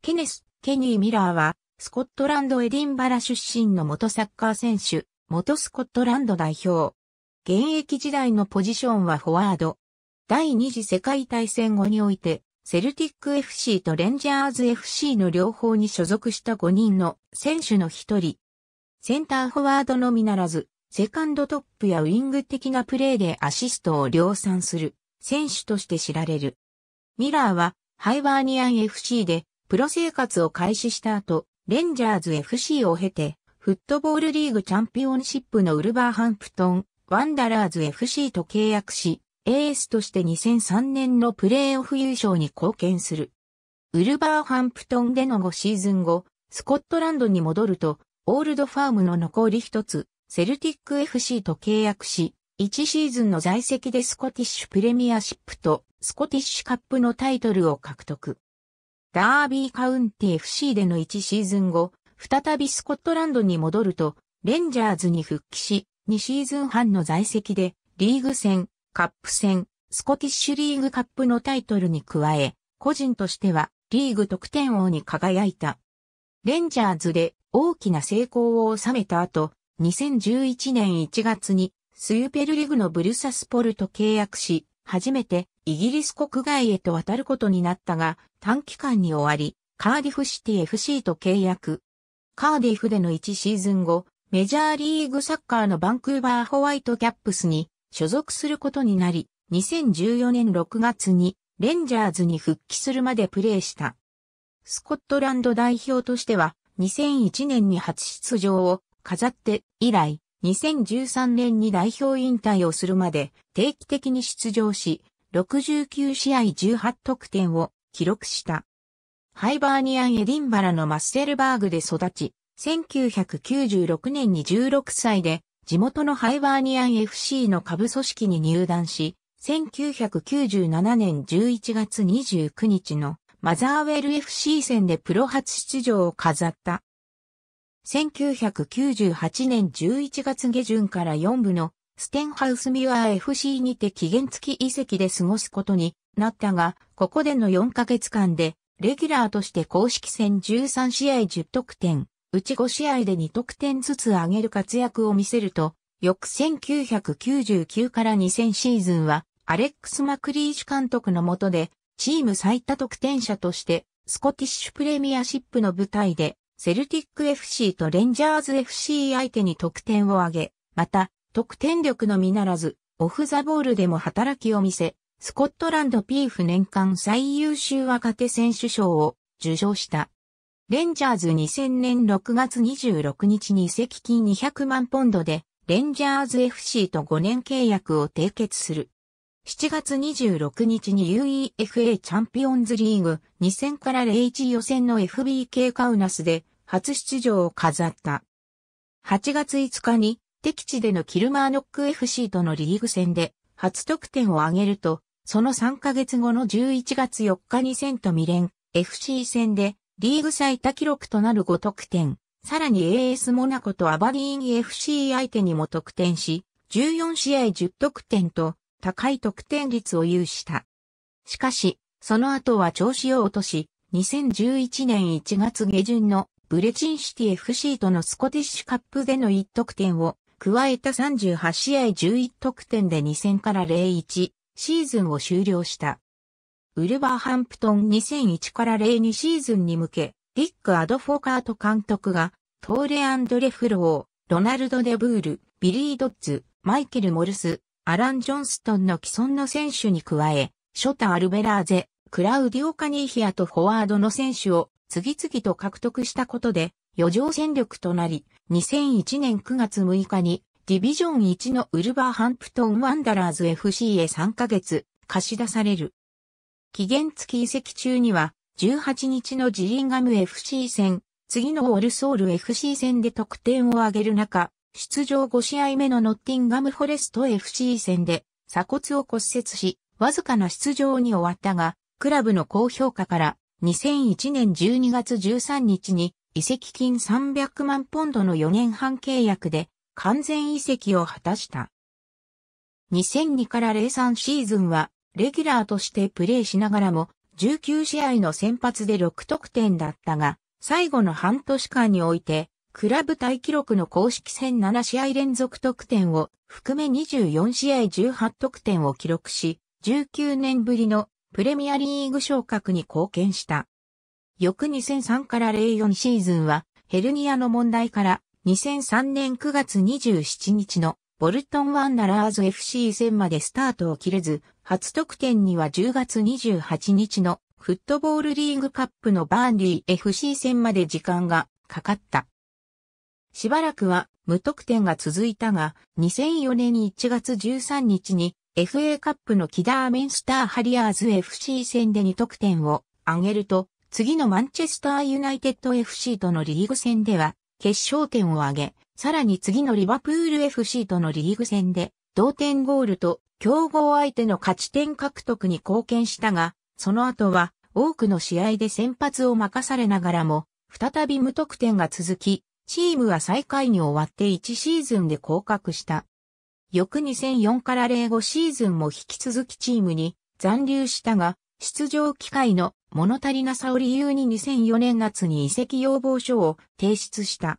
ケネス・ケニー・ミラーは、スコットランド・エディンバラ出身の元サッカー選手、元スコットランド代表。現役時代のポジションはフォワード。第二次世界大戦後において、セルティック FC とレンジャーズ FC の両方に所属した5人の選手の一人。センターフォワードのみならず、セカンドトップやウィング的なプレーでアシストを量産する選手として知られる。ミラーはハイバーニアン FC でプロ生活を開始した後、レンジャーズ FC を経て、フットボールリーグチャンピオンシップのウルバーハンプトン、ワンダラーズ FC と契約し、エースとして2003年のプレーオフ優勝に貢献する。ウルバーハンプトンでの5シーズン後、スコットランドに戻ると、オールドファームの残り一つ、セルティック FC と契約し、1シーズンの在籍でスコティッシュプレミアシップとスコティッシュカップのタイトルを獲得。ダービーカウンティ FC での1シーズン後、再びスコットランドに戻ると、レンジャーズに復帰し、2シーズン半の在籍で、リーグ戦、カップ戦、スコティッシュリーグカップのタイトルに加え、個人としてはリーグ得点王に輝いた。レンジャーズで大きな成功を収めた後、2011年1月にスユペルリグのブルサスポルと契約し、初めてイギリス国外へと渡ることになったが、短期間に終わり、カーディフシティ FC と契約。カーディフでの1シーズン後、メジャーリーグサッカーのバンクーバーホワイトキャップスに所属することになり、2014年6月にレンジャーズに復帰するまでプレーした。スコットランド代表としては2001年に初出場を飾って以来、2013年に代表引退をするまで定期的に出場し、69試合18得点を記録した。ハイバーニアン・エディンバラのマッセルバーグで育ち、1996年に16歳で地元のハイバーニアン FC の下部組織に入団し、1997年11月29日のマザーウェル FC 戦でプロ初出場を飾った。1998年11月下旬から4部のステンハウスミュア FC にて期限付き移籍で過ごすことになったが、ここでの4ヶ月間で、レギュラーとして公式戦13試合10得点、うち5試合で2得点ずつ上げる活躍を見せると、翌1999から2000シーズンは、アレックス・マクリーシュ監督のもとで、チーム最多得点者として、スコティッシュプレミアシップの舞台で、セルティック FC とレンジャーズ FC 相手に得点を挙げ、また、得点力のみならず、オフザボールでも働きを見せ、スコットランドピーフ年間最優秀若手選手賞を受賞した。レンジャーズ2000年6月26日に移籍金200万ポンドで、レンジャーズ FC と5年契約を締結する。7月26日に UEFA チャンピオンズリーグ2000から01予選の FBK カウナスで初出場を飾った。8月5日に敵地でのキルマーノック FC とのリーグ戦で初得点を挙げるとその3ヶ月後の11月4日にセントミレン FC 戦でリーグ最多記録となる5得点、さらに AS モナコとアバディーン FC 相手にも得点し、14試合10得点と高い得点率を有した。しかし、その後は調子を落とし、2011年1月下旬のブレチンシティ FC とのスコティッシュカップでの1得点を加えた38試合11得点で2戦から0-1シーズンを終了した。ウルバーハンプトン2001から02シーズンに向け、ディック・アドフォーカート監督が、トーレ・アンドレ・フロー、ロナルド・デブール、ビリー・ドッズ、マイケル・モルス、アラン・ジョンストンの既存の選手に加え、ショタ・アルベラーゼ、クラウディオ・カニーヒアとフォワードの選手を次々と獲得したことで、余剰戦力となり、2001年9月6日にディビジョン1のウルバーハンプトンワンダラーズ FC へ3ヶ月貸し出される。期限付き移籍中には、18日のジリンガム FC 戦、次のオルソール FC 戦で得点を挙げる中、出場5試合目のノッティンガムフォレスト FC 戦で鎖骨を骨折し、わずかな出場に終わったが、クラブの高評価から2001年12月13日に移籍金300万ポンドの4年半契約で完全移籍を果たした。2002から03シーズンは、レギュラーとしてプレーしながらも、19試合の先発で6得点だったが、最後の半年間において、クラブ大記録の公式戦7試合連続得点を含め24試合18得点を記録し、19年ぶりのプレミアリーグ昇格に貢献した。翌2003から04シーズンはヘルニアの問題から2003年9月27日のボルトンワンナラーズ FC 戦までスタートを切れず、初得点には10月28日のフットボールリーグカップのバーンリー FC 戦まで時間がかかった。しばらくは無得点が続いたが、2004年1月13日に FA カップのキダーメンスターハリアーズ FC 戦で2得点を挙げると、次のマンチェスターユナイテッド FC とのリーグ戦では決勝点を挙げ、さらに次のリバプール FC とのリーグ戦で、同点ゴールと競合相手の勝ち点獲得に貢献したが、その後は多くの試合で先発を任されながらも、再び無得点が続き、チームは最下位に終わって1シーズンで降格した。翌2004から05シーズンも引き続きチームに残留したが、出場機会の物足りなさを理由に2004年夏に移籍要望書を提出した。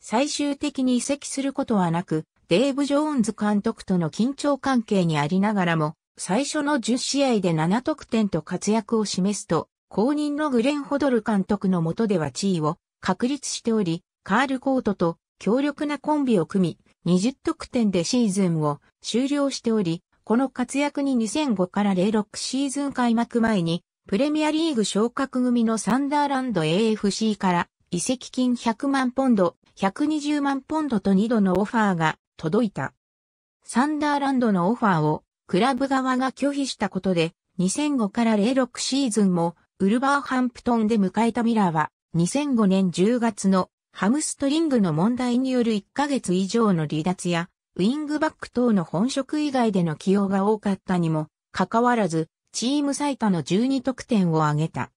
最終的に移籍することはなく、デーブ・ジョーンズ監督との緊張関係にありながらも、最初の10試合で7得点と活躍を示すと、公認のグレン・ホドル監督の下では地位を確立しており、カール・コートと強力なコンビを組み、20得点でシーズンを終了しており、この活躍に2005から06シーズン開幕前にプレミアリーグ昇格組のサンダーランド AFC から移籍金100万ポンド、120万ポンドと2度のオファーが届いた。サンダーランドのオファーをクラブ側が拒否したことで2005から06シーズンもウルバーハンプトンで迎えたミラーは2005年10月のハムストリングの問題による1ヶ月以上の離脱やウィングバック等の本職以外での起用が多かったにもかかわらずチーム最多の12得点を挙げた。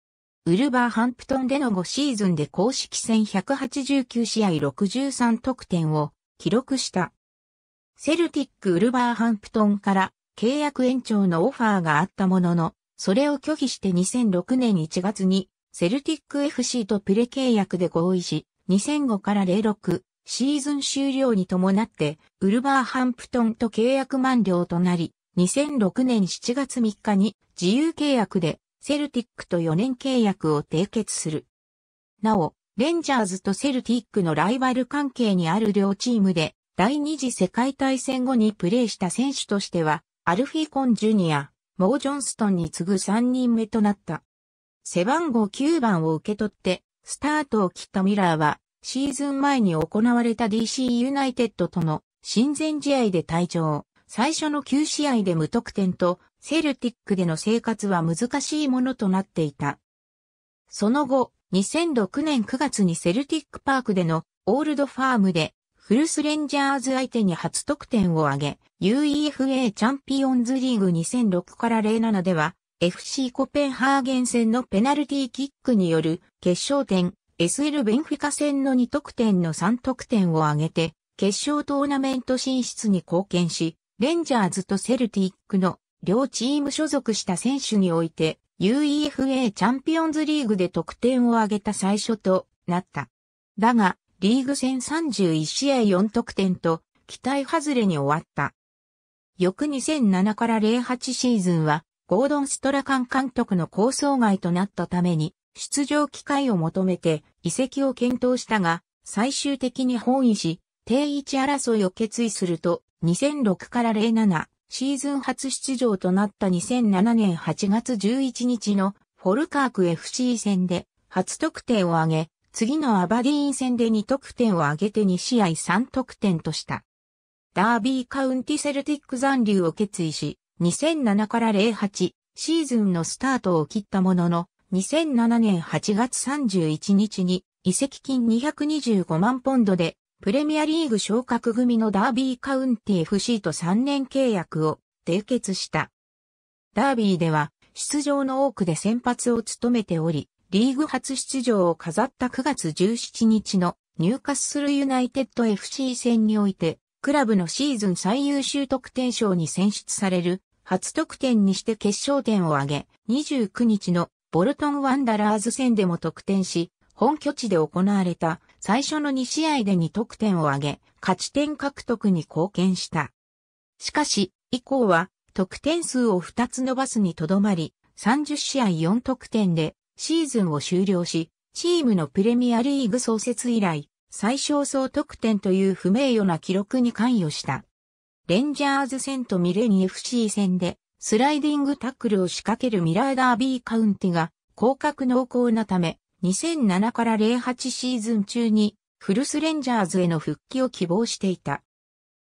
ウルバーハンプトンでの5シーズンで公式戦189試合63得点を記録した。セルティックウルバーハンプトンから契約延長のオファーがあったものの、それを拒否して2006年1月にセルティック FC とプレ契約で合意し、2005から06シーズン終了に伴ってウルバーハンプトンと契約満了となり、2006年7月3日に自由契約でセルティックと4年契約を締結する。なお、レンジャーズとセルティックのライバル関係にある両チームで第二次世界大戦後にプレーした選手としては、アルフィーコン・ジュニア、モー・ジョンストンに次ぐ3人目となった。背番号9番を受け取って、スタートを切ったミラーは、シーズン前に行われた DC ユナイテッドとの親善試合で退場。最初の9試合で無得点と、セルティックでの生活は難しいものとなっていた。その後、2006年9月にセルティックパークでのオールドファームで、フルスレンジャーズ相手に初得点を挙げ、UEFA チャンピオンズリーグ2006から07では、FC コペンハーゲン戦のペナルティーキックによる決勝点、SL ベンフィカ戦の2得点の3得点を挙げて、決勝トーナメント進出に貢献し、レンジャーズとセルティックの両チーム所属した選手において UEFA チャンピオンズリーグで得点を挙げた最初となった。だが、リーグ戦31試合4得点と期待外れに終わった。翌2007から08シーズンは、ゴードン・ストラカン監督の構想外となったために、出場機会を求めて移籍を検討したが、最終的に本意し、定位置争いを決意すると、2006から07シーズン初出場となった2007年8月11日のフォルカーク FC 戦で初得点を挙げ、次のアバディーン戦で2得点を挙げて2試合3得点とした。ダービーカウンティセルティック残留を決意し、2007から08シーズンのスタートを切ったものの、2007年8月31日に移籍金225万ポンドでプレミアリーグ昇格組のダービーカウンティ FC と3年契約を締結した。ダービーでは出場の多くで先発を務めており、リーグ初出場を飾った9月17日の入荷するユナイテッド FC 戦において、クラブのシーズン最優秀得点賞に選出される、初得点にして決勝点を挙げ、29日のボルトン・ワンダラーズ戦でも得点し、本拠地で行われた最初の2試合で2得点を挙げ、勝ち点獲得に貢献した。しかし、以降は、得点数を2つ伸ばすにとどまり、30試合4得点で、シーズンを終了し、チームのプレミアリーグ創設以来、最小総得点という不名誉な記録に関与した。レンジャーズ戦とミレニ FC 戦で、スライディングタックルを仕掛けるミラーダービーカウンティが、広角濃厚なため、2007から08シーズン中にフルスレンジャーズへの復帰を希望していた。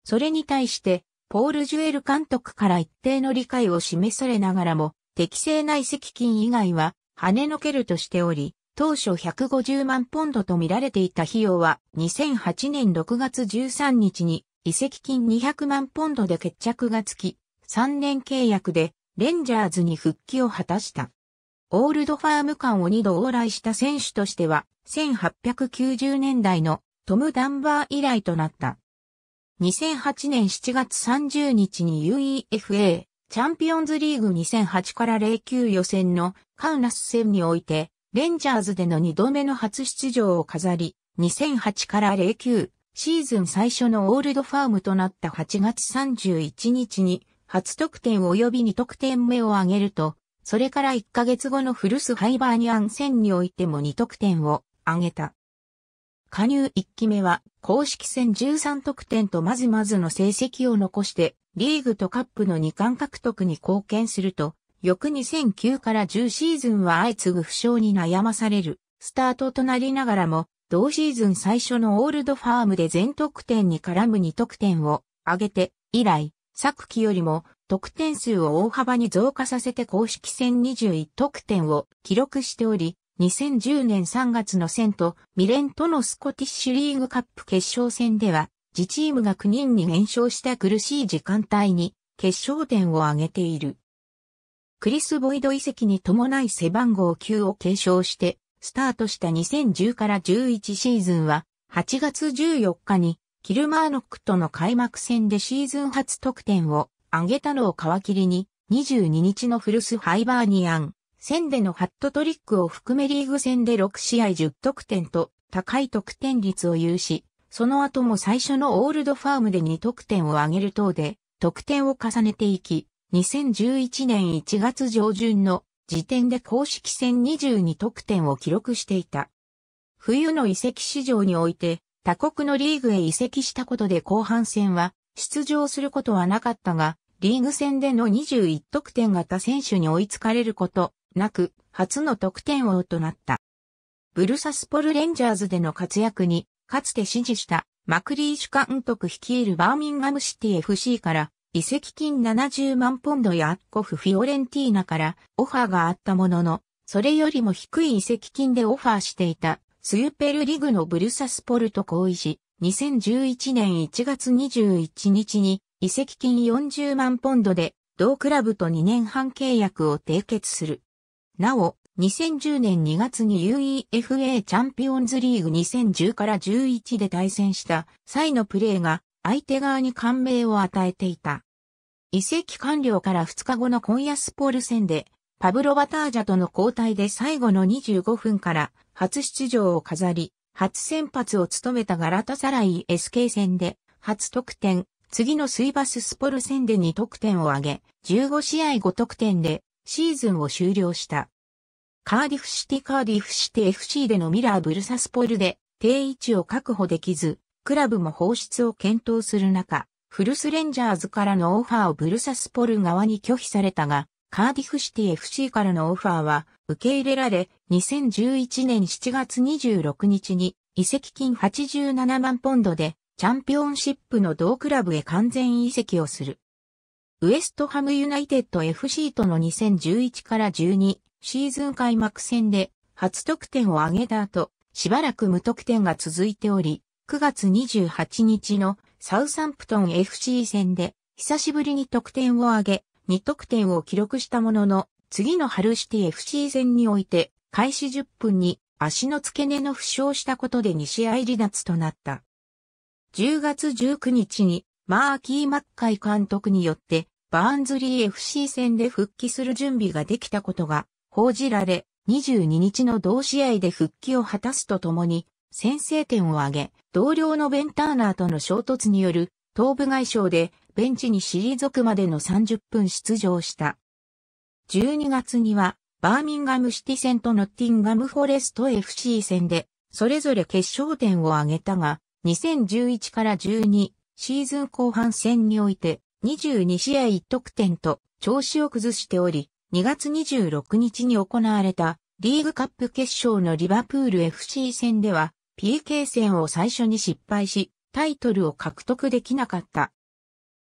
それに対して、ポール・ジュエル監督から一定の理解を示されながらも、適正な移籍金以外は跳ねのけるとしており、当初150万ポンドと見られていた費用は2008年6月13日に移籍金200万ポンドで決着がつき、3年契約でレンジャーズに復帰を果たした。オールドファーム間を2度往来した選手としては、1890年代のトム・ダンバー以来となった。2008年7月30日に UEFA チャンピオンズリーグ2008から09予選のカウナス戦において、レンジャーズでの2度目の初出場を飾り、2008から09シーズン最初のオールドファームとなった8月31日に初得点及び2得点目を挙げると、それから1ヶ月後のフルスハイバーニアン戦においても2得点を挙げた。加入1期目は公式戦13得点とまずまずの成績を残してリーグとカップの2冠獲得に貢献すると、翌2009から10シーズンは相次ぐ負傷に悩まされるスタートとなりながらも、同シーズン最初のオールドファームで全得点に絡む2得点を挙げて、以来、昨季よりも得点数を大幅に増加させて公式戦21得点を記録しており、2010年3月の戦とミレンとのスコティッシュリーグカップ決勝戦では、自チームが9人に減少した苦しい時間帯に決勝点を挙げている。クリス・ボイド遺跡に伴い背番号9を継承して、スタートした2010から11シーズンは、8月14日にキルマーノックとの開幕戦でシーズン初得点をあげたのを皮切りに、22日のフルスハイバーニアン、戦でのハットトリックを含めリーグ戦で6試合10得点と高い得点率を有し、その後も最初のオールドファームで2得点を挙げる等で、得点を重ねていき、2011年1月上旬の時点で公式戦22得点を記録していた。冬の移籍市場において、他国のリーグへ移籍したことで後半戦は出場することはなかったが、リーグ戦での21得点型選手に追いつかれることなく、初の得点王となった。ブルサスポルレンジャーズでの活躍に、かつて支持したマクリーシュ監督率いるバーミンガムシティ FC から移籍金70万ポンドやアッコフ・フィオレンティーナからオファーがあったものの、それよりも低い移籍金でオファーしていたスユペルリグのブルサスポルと合意し、2011年1月21日に移籍金40万ポンドで同クラブと2年半契約を締結する。なお、2010年2月に UEFA チャンピオンズリーグ2010から11で対戦した際のプレーが相手側に感銘を与えていた。移籍完了から2日後の今夜スポール戦でパブロ・バタージャとの交代で最後の25分から初出場を飾り、初先発を務めたガラタサライ SK 戦で初得点次のスイバススポル戦で2得点を挙げ、15試合5得点でシーズンを終了した。カーディフシティカーディフシティ FC でのミラーブルサスポルで定位置を確保できず、クラブも放出を検討する中、フルスレンジャーズからのオファーをブルサスポル側に拒否されたが、カーディフシティ FC からのオファーは受け入れられ、2011年7月26日に移籍金87万ポンドでチャンピオンシップの同クラブへ完全移籍をする。ウエストハムユナイテッド FC との2011から12シーズン開幕戦で初得点を挙げた後、しばらく無得点が続いており、9月28日のサウサンプトン FC 戦で久しぶりに得点を挙げ、2得点を記録したものの、次のハルシティ FC 戦において、開始10分に足の付け根の負傷したことで2試合離脱となった。10月19日にマーキー・マッカイ監督によってバーンズリー FC 戦で復帰する準備ができたことが報じられ、22日の同試合で復帰を果たすとともに、先制点を挙げ、同僚のベンターナーとの衝突による頭部外傷でベンチに退くまでの30分出場した。12月にはバーミンガムシティ戦とノッティンガムフォレスト FC 戦でそれぞれ決勝点を挙げたが、2011から12シーズン後半戦において22試合1得点と調子を崩しており、2月26日に行われたリーグカップ決勝のリバプール FC 戦では PK 戦を最初に失敗し、タイトルを獲得できなかった。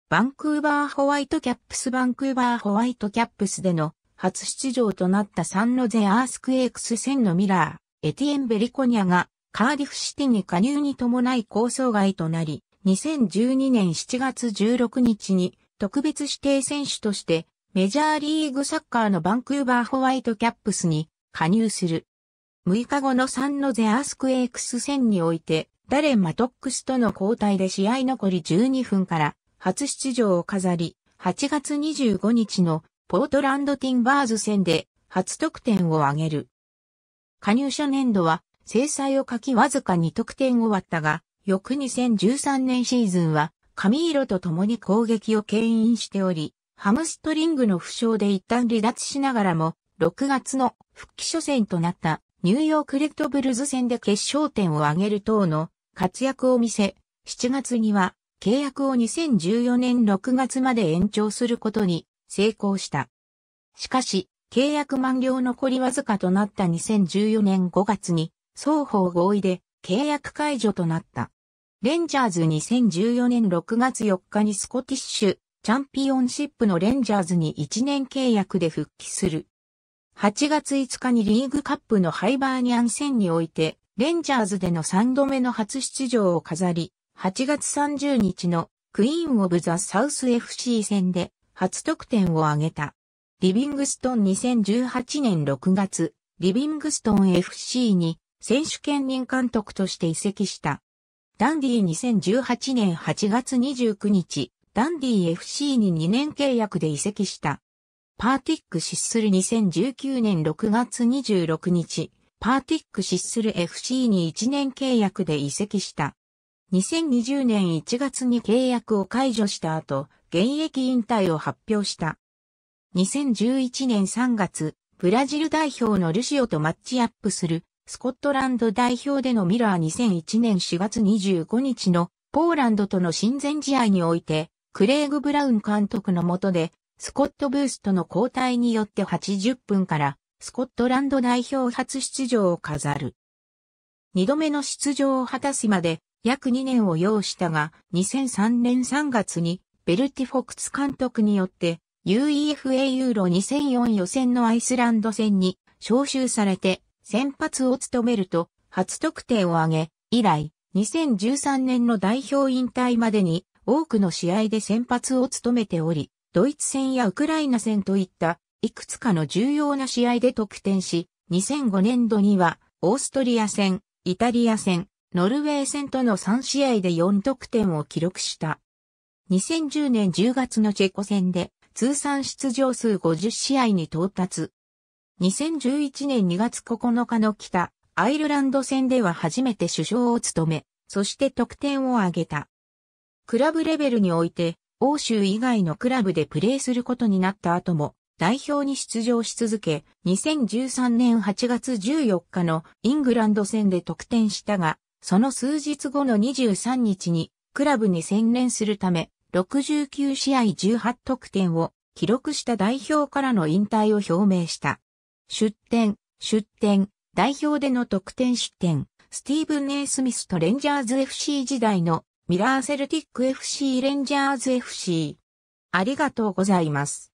バンクーバーホワイトキャップスバンクーバーホワイトキャップスでの初出場となったサンノゼアースクエイクス戦のミラー、エティエン・ベリコニャがカーディフシティに加入に伴い構想外となり、2012年7月16日に特別指定選手としてメジャーリーグサッカーのバンクーバーホワイトキャップスに加入する。6日後の3のゼアスクエイクス戦において、ダレン・マトックスとの交代で試合残り12分から初出場を飾り、8月25日のポートランドティンバーズ戦で初得点を挙げる。加入初年度は制裁を書きわずかに得点終わったが、翌2013年シーズンは、髪色と共に攻撃を牽引しており、ハムストリングの負傷で一旦離脱しながらも、6月の復帰初戦となったニューヨークレッドブルズ戦で決勝点を挙げる等の活躍を見せ、7月には契約を2014年6月まで延長することに成功した。しかし、契約満了残りわずかとなった2014年5月に双方合意で契約解除となった。レンジャーズ2014年6月4日にスコティッシュチャンピオンシップのレンジャーズに1年契約で復帰する。8月5日にリーグカップのハイバーニアン戦において、レンジャーズでの3度目の初出場を飾り、8月30日のクイーン・オブ・ザ・サウス FC 戦で初得点を挙げた。リビングストン2018年6月、リビングストン FC に選手兼任監督として移籍した。ダンディ2018年8月29日、ダンディ FC に2年契約で移籍した。パーティックシする2019年6月26日、パーティックシする FC に1年契約で移籍した。2020年1月に契約を解除した後、現役引退を発表した。2011年3月、ブラジル代表のルシオとマッチアップするスコットランド代表でのミラー2001年4月25日のポーランドとの親善試合において、クレイグ・ブラウン監督の下で、スコット・ブーストの交代によって80分から、スコットランド代表初出場を飾る。二度目の出場を果たすまで、約2年を要したが、2003年3月に、ベルティ・フォックス監督によって、UEFA ユーロ2004予選のアイスランド戦に招集されて先発を務めると、初得点を挙げ、以来、2013年の代表引退までに、多くの試合で先発を務めており、ドイツ戦やウクライナ戦といった、いくつかの重要な試合で得点し、2005年度には、オーストリア戦、イタリア戦、ノルウェー戦との3試合で4得点を記録した。2010年10月のチェコ戦で、通算出場数50試合に到達。2011年2月9日の北、アイルランド戦では初めて首相を務め、そして得点を挙げた。クラブレベルにおいて、欧州以外のクラブでプレーすることになった後も、代表に出場し続け、2013年8月14日のイングランド戦で得点したが、その数日後の23日に、クラブに専念するため、69試合18得点を記録した代表からの引退を表明した。出展、出展、代表での得点出展、スティーブン・ A・ スミスとレンジャーズ FC 時代のミラーセルティック FC レンジャーズ FC。ありがとうございます。